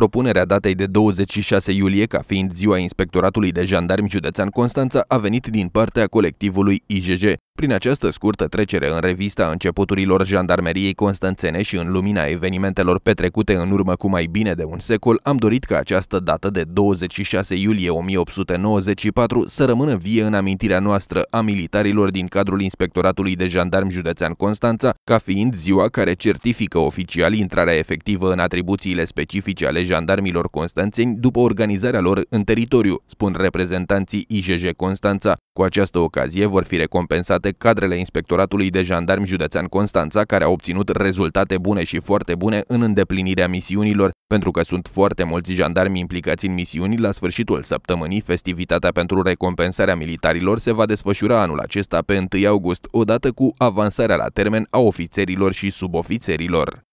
Propunerea datei de 26 iulie ca fiind ziua Inspectoratului de Jandarmi Județean Constanța a venit din partea colectivului IJJ. Prin această scurtă trecere în revista începuturilor jandarmeriei constanțene și în lumina evenimentelor petrecute în urmă cu mai bine de un secol, am dorit ca această dată de 26 iulie 1894 să rămână vie în amintirea noastră a militarilor din cadrul Inspectoratului de Jandarmi Județean Constanța, ca fiind ziua care certifică oficial intrarea efectivă în atribuțiile specifice ale jandarmilor constanțeni după organizarea lor în teritoriu, spun reprezentanții IJJ Constanța. Cu această ocazie vor fi recompensate toate cadrele Inspectoratului de Jandarmi Județean Constanța, care au obținut rezultate bune și foarte bune în îndeplinirea misiunilor, pentru că sunt foarte mulți jandarmi implicați în misiuni. La sfârșitul săptămânii, festivitatea pentru recompensarea militarilor se va desfășura anul acesta pe 1 august, odată cu avansarea la termen a ofițerilor și subofițerilor.